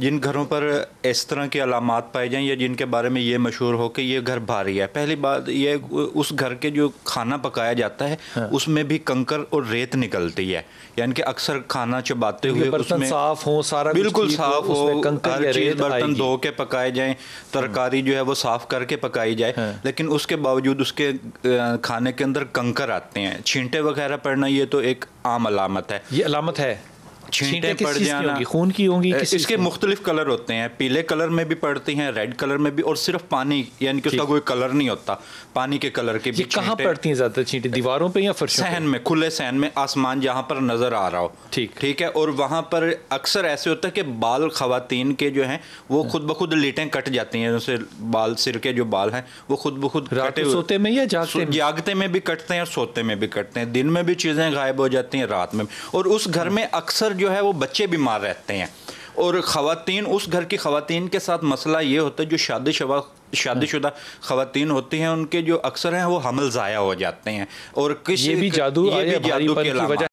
जिन घरों पर इस तरह की अलामत पाए जाए या जिनके बारे में ये मशहूर हो कि ये घर भारी है पहली बात ये उस घर के जो खाना पकाया जाता है हाँ। उसमें भी कंकर और रेत निकलती है यानी कि अक्सर खाना चबाते हुए उसमें साफ हो सारा बिल्कुल साफ हो हर चीज़ बर्तन धो के पकाए जाए तरकारी जो है वो साफ़ करके पकाई जाए हाँ। लेकिन उसके बावजूद उसके खाने के अंदर कंकर आते हैं छींटे वगैरह पड़ना ये तो एक आम अलामत है ये अलामत है छींटे पड़ जाना खून की होंगी इसके मुख्तलिफ कलर होते हैं पीले कलर में भी पड़ती हैं रेड कलर में भी और सिर्फ पानी यानी कि उसका कोई कलर नहीं होता पानी के कलर के भी कहाँ पड़ती हैं ज़्यादा छींटे दीवारों पे या फिर सहन में खुले सहन में आसमान जहाँ पर नज़र आ रहा हो ठीक ठीक है और वहाँ पर अक्सर ऐसे होता है कि बाल खातन के जो है वो हाँ। खुद ब खुद लीटें कट जाती हैं जैसे बाल सिर के जो बाल हैं वो खुद ब खुद कटे सोते में या जागते में जागते में भी कटते हैं और सोते में भी कटते हैं दिन में भी चीज़ें गायब हो जाती हैं रात में और उस घर हाँ। में अक्सर जो है वो बच्चे बीमार रहते हैं और ख़वान उस घर की ख़वान के साथ मसला ये होता है जो शादी शवा शादीशुदा खातन होती हैं उनके जो अक्सर हैं वो हमल ज़ाया हो जाते हैं और किसी भी जादू ये भी जादू के